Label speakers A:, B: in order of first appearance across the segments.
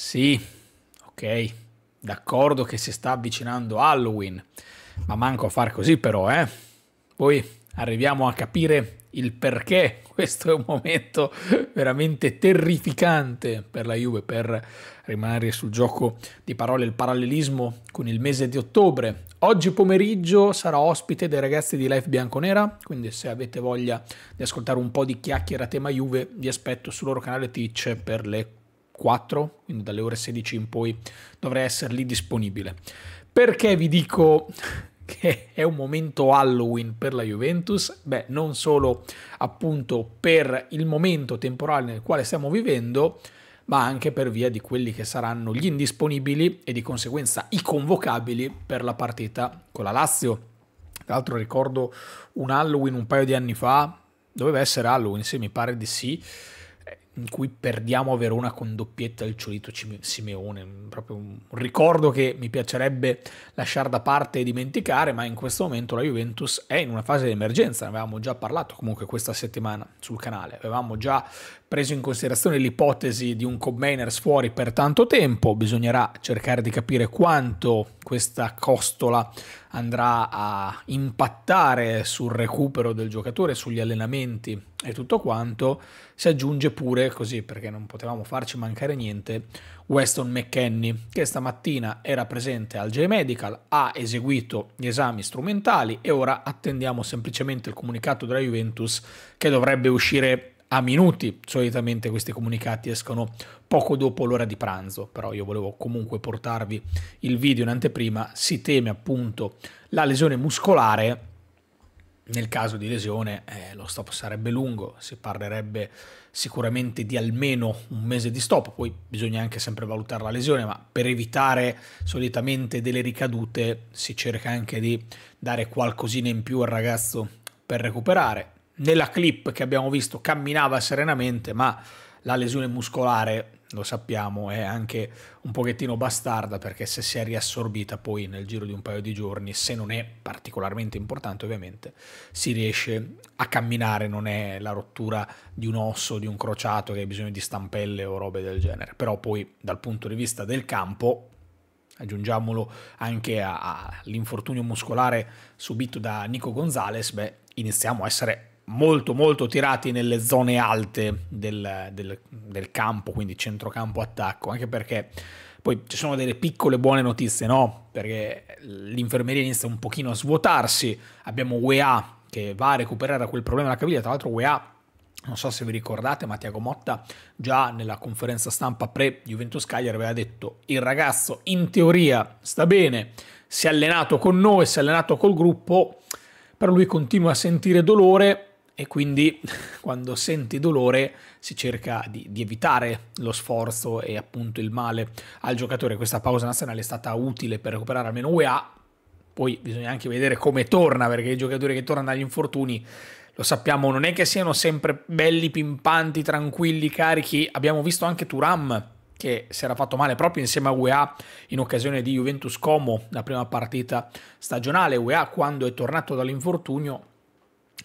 A: Sì, ok, d'accordo che si sta avvicinando Halloween, ma manco a far così però, eh. Poi arriviamo a capire il perché. Questo è un momento veramente terrificante per la Juve, per rimanere sul gioco di parole, il parallelismo con il mese di ottobre. Oggi pomeriggio sarà ospite dei ragazzi di Life Bianconera, quindi se avete voglia di ascoltare un po' di chiacchiere a tema Juve, vi aspetto sul loro canale Twitch per le 4, quindi dalle ore 16 in poi dovrei essere lì disponibile. Perché vi dico che è un momento Halloween per la Juventus? Beh, non solo appunto per il momento temporale nel quale stiamo vivendo, ma anche per via di quelli che saranno gli indisponibili e di conseguenza i convocabili per la partita con la Lazio. Tra l'altro ricordo un Halloween un paio di anni fa, doveva essere Halloween, se mi pare di sì, in cui perdiamo a Verona con doppietta del Ciolito Simeone, mm, proprio un ricordo che mi piacerebbe lasciare da parte e dimenticare, ma in questo momento la Juventus è in una fase di emergenza, ne avevamo già parlato comunque questa settimana sul canale, avevamo già preso in considerazione l'ipotesi di un containers fuori per tanto tempo, bisognerà cercare di capire quanto questa costola andrà a impattare sul recupero del giocatore, sugli allenamenti e tutto quanto, si aggiunge pure, così perché non potevamo farci mancare niente, Weston McKenney, che stamattina era presente al J-Medical, ha eseguito gli esami strumentali e ora attendiamo semplicemente il comunicato della Juventus che dovrebbe uscire a minuti. Solitamente questi comunicati escono poco dopo l'ora di pranzo, però io volevo comunque portarvi il video in anteprima. Si teme appunto la lesione muscolare. Nel caso di lesione eh, lo stop sarebbe lungo, si parlerebbe sicuramente di almeno un mese di stop, poi bisogna anche sempre valutare la lesione, ma per evitare solitamente delle ricadute si cerca anche di dare qualcosina in più al ragazzo per recuperare nella clip che abbiamo visto camminava serenamente, ma la lesione muscolare, lo sappiamo, è anche un pochettino bastarda perché se si è riassorbita poi nel giro di un paio di giorni, se non è particolarmente importante ovviamente, si riesce a camminare, non è la rottura di un osso, di un crociato che ha bisogno di stampelle o robe del genere. Però poi dal punto di vista del campo, aggiungiamolo anche all'infortunio muscolare subito da Nico Gonzales, beh, iniziamo a essere molto molto tirati nelle zone alte del, del, del, campo, quindi centrocampo attacco, anche perché poi ci sono delle piccole buone notizie, no? Perché l'infermeria inizia un pochino a svuotarsi, abbiamo UEA che va a recuperare quel problema della caviglia, tra l'altro UEA non so se vi ricordate, ma Tiago Motta già nella conferenza stampa pre-Juventus Cagliari aveva detto il ragazzo in teoria sta bene, si è allenato con noi, si è allenato col gruppo, però lui continua a sentire dolore, e quindi quando senti dolore si cerca di, di, evitare lo sforzo e appunto il male al giocatore. Questa pausa nazionale è stata utile per recuperare almeno UEA, poi bisogna anche vedere come torna perché i giocatori che tornano dagli infortuni lo sappiamo, non è che siano sempre belli, pimpanti, tranquilli, carichi. Abbiamo visto anche Turam che si era fatto male proprio insieme a UEA in occasione di Juventus Como, la prima partita stagionale. UEA quando è tornato dall'infortunio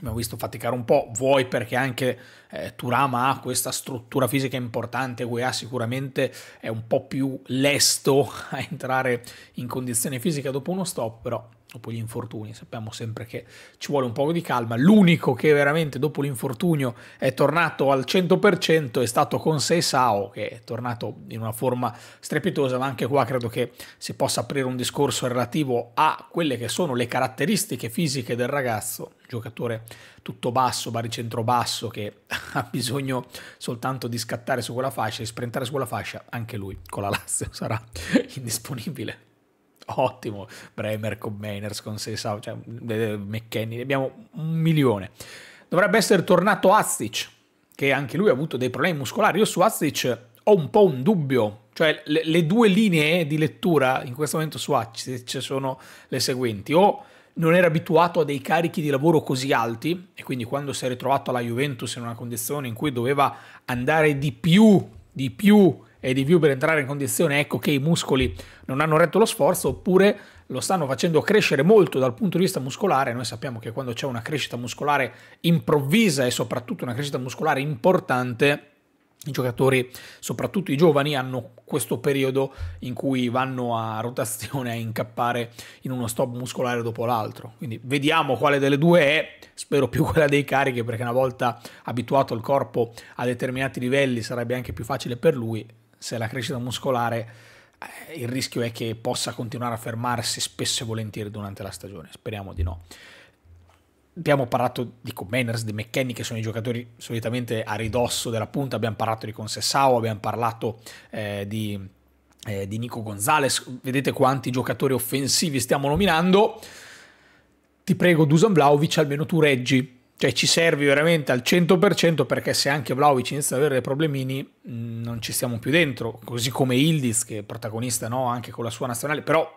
A: abbiamo visto faticare un po', vuoi perché anche eh, Turama ha questa struttura fisica importante, UEA sicuramente è un po' più lesto a entrare in condizione fisica dopo uno stop, però dopo gli infortuni, sappiamo sempre che ci vuole un po' di calma. L'unico che veramente dopo l'infortunio è tornato al 100% è stato con Consei Sao, che è tornato in una forma strepitosa, ma anche qua credo che si possa aprire un discorso relativo a quelle che sono le caratteristiche fisiche del ragazzo, giocatore tutto basso, baricentro-basso, che ha bisogno soltanto di scattare su quella fascia, di sprintare su quella fascia, anche lui con la Lazio sarà indisponibile. Ottimo, Bremer con Mainers, con Sesau, cioè, McKenny, abbiamo un milione. Dovrebbe essere tornato Aztic, che anche lui ha avuto dei problemi muscolari. Io su Aztic ho un po' un dubbio, cioè le, le due linee di lettura in questo momento su Aztic sono le seguenti. O non era abituato a dei carichi di lavoro così alti e quindi quando si è ritrovato alla Juventus in una condizione in cui doveva andare di più, di più e di più per entrare in condizione, ecco che i muscoli non hanno retto lo sforzo, oppure lo stanno facendo crescere molto dal punto di vista muscolare. Noi sappiamo che quando c'è una crescita muscolare improvvisa e soprattutto una crescita muscolare importante, i giocatori, soprattutto i giovani, hanno questo periodo in cui vanno a rotazione, a incappare in uno stop muscolare dopo l'altro. Quindi vediamo quale delle due è, spero più quella dei carichi, perché una volta abituato il corpo a determinati livelli sarebbe anche più facile per lui se la crescita muscolare eh, il rischio è che possa continuare a fermarsi spesso e volentieri durante la stagione, speriamo di no. Abbiamo parlato di Commanders, di McKenny, che sono i giocatori solitamente a ridosso della punta, abbiamo parlato di Consessao, abbiamo parlato eh, di, eh, di Nico Gonzalez, vedete quanti giocatori offensivi stiamo nominando. Ti prego Dusan Vlaovic, almeno tu reggi cioè ci servi veramente al 100% perché se anche Vlaovic inizia ad avere dei problemini mm, non ci stiamo più dentro, così come Ildiz che è protagonista no? anche con la sua nazionale, però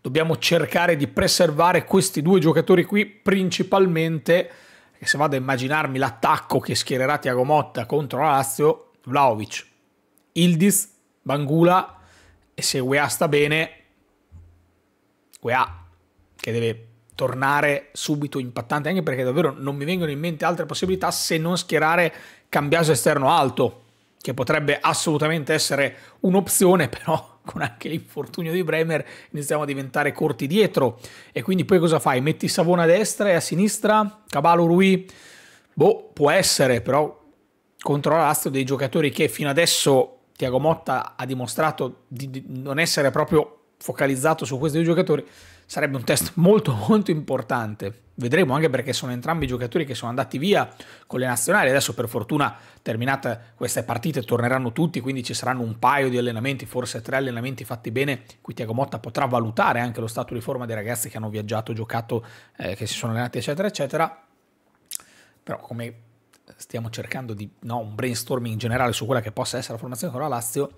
A: dobbiamo cercare di preservare questi due giocatori qui principalmente, che se vado a immaginarmi l'attacco che schiererà Tiago Motta contro la Lazio, Vlaovic, Ildiz, Bangula e se UEA sta bene, UEA che deve tornare subito impattante, anche perché davvero non mi vengono in mente altre possibilità se non schierare cambiaso esterno alto, che potrebbe assolutamente essere un'opzione, però con anche l'infortunio di Bremer iniziamo a diventare corti dietro. E quindi poi cosa fai? Metti Savona a destra e a sinistra? Cavallo Rui? Boh, può essere, però contro l'astro dei giocatori che fino adesso Tiago Motta ha dimostrato di, di non essere proprio focalizzato su questi due giocatori sarebbe un test molto molto importante. Vedremo anche perché sono entrambi i giocatori che sono andati via con le nazionali. Adesso per fortuna terminate queste partite torneranno tutti, quindi ci saranno un paio di allenamenti, forse tre allenamenti fatti bene. Qui Tiago Motta potrà valutare anche lo stato di forma dei ragazzi che hanno viaggiato, giocato, eh, che si sono allenati, eccetera, eccetera. Però come stiamo cercando di no, un brainstorming generale su quella che possa essere la formazione con la Lazio,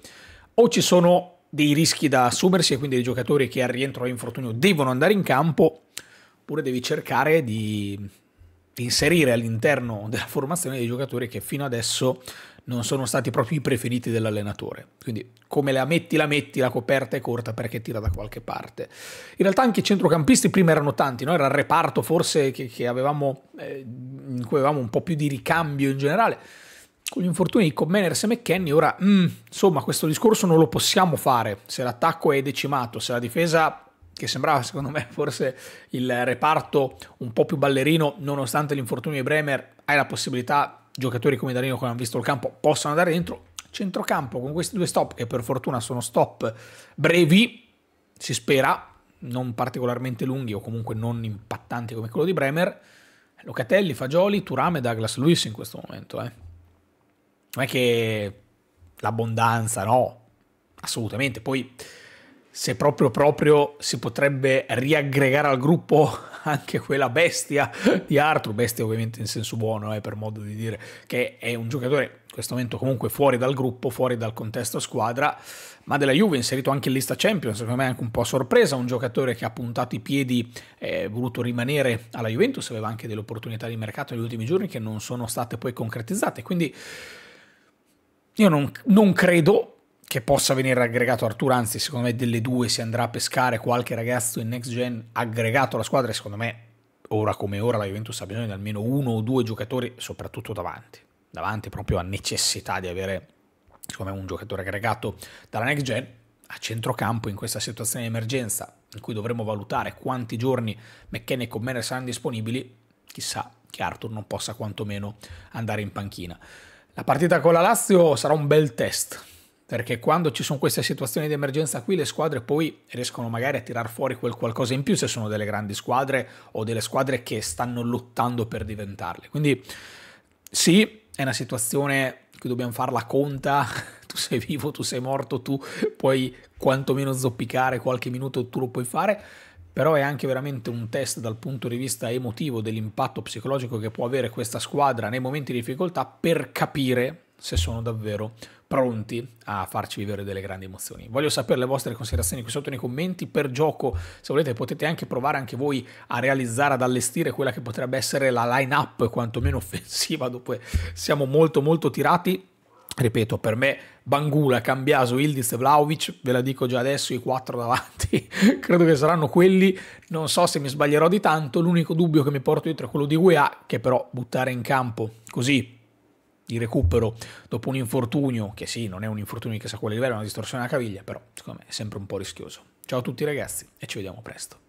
A: o ci sono dei rischi da assumersi e quindi dei giocatori che al rientro o devono andare in campo, oppure devi cercare di inserire all'interno della formazione dei giocatori che fino adesso non sono stati proprio i preferiti dell'allenatore. Quindi come la metti, la metti, la coperta è corta perché tira da qualche parte. In realtà anche i centrocampisti prima erano tanti, no? era il reparto forse che, che avevamo, eh, in cui avevamo un po' più di ricambio in generale con gli infortuni di Commeners e McKenny, ora, mm, insomma, questo discorso non lo possiamo fare. Se l'attacco è decimato, se la difesa che sembrava secondo me forse il reparto un po' più ballerino, nonostante l'infortunio di Bremer, hai la possibilità, giocatori come Darino che hanno visto il campo possano andare dentro, centrocampo con questi due stop, che per fortuna sono stop brevi, si spera, non particolarmente lunghi o comunque non impattanti come quello di Bremer, Locatelli, Fagioli, Turame e Douglas Luis in questo momento. Eh non è che l'abbondanza, no, assolutamente. Poi se proprio proprio si potrebbe riaggregare al gruppo anche quella bestia di Arthur, bestia ovviamente in senso buono, eh, per modo di dire, che è un giocatore in questo momento comunque fuori dal gruppo, fuori dal contesto squadra, ma della Juve inserito anche in lista Champions, secondo me è anche un po' a sorpresa, un giocatore che ha puntato i piedi, eh, è voluto rimanere alla Juventus, aveva anche delle opportunità di mercato negli ultimi giorni che non sono state poi concretizzate, quindi io non, non credo che possa venire aggregato Artur, anzi secondo me delle due si andrà a pescare qualche ragazzo in next gen aggregato alla squadra e secondo me ora come ora la Juventus ha bisogno di almeno uno o due giocatori, soprattutto davanti, davanti proprio a necessità di avere secondo me un giocatore aggregato dalla next gen a centrocampo in questa situazione di emergenza in cui dovremo valutare quanti giorni McKenna e Commer saranno disponibili, chissà che Arthur non possa quantomeno andare in panchina. La partita con la Lazio sarà un bel test, perché quando ci sono queste situazioni di emergenza qui le squadre poi riescono magari a tirar fuori quel qualcosa in più se sono delle grandi squadre o delle squadre che stanno lottando per diventarle. Quindi sì, è una situazione che dobbiamo farla conta, tu sei vivo, tu sei morto, tu puoi quantomeno zoppicare qualche minuto, tu lo puoi fare, però è anche veramente un test dal punto di vista emotivo dell'impatto psicologico che può avere questa squadra nei momenti di difficoltà per capire se sono davvero pronti a farci vivere delle grandi emozioni. Voglio sapere le vostre considerazioni qui sotto nei commenti per gioco, se volete potete anche provare anche voi a realizzare, ad allestire quella che potrebbe essere la line-up quantomeno offensiva, dopo siamo molto molto tirati ripeto, per me Bangula, Cambiaso, Ildiz, Vlaovic, ve la dico già adesso, i quattro davanti credo che saranno quelli, non so se mi sbaglierò di tanto, l'unico dubbio che mi porto dietro è quello di UEA, che però buttare in campo così di recupero dopo un infortunio, che sì, non è un infortunio di chissà quale livello, è una distorsione alla caviglia, però secondo me è sempre un po' rischioso. Ciao a tutti ragazzi e ci vediamo presto.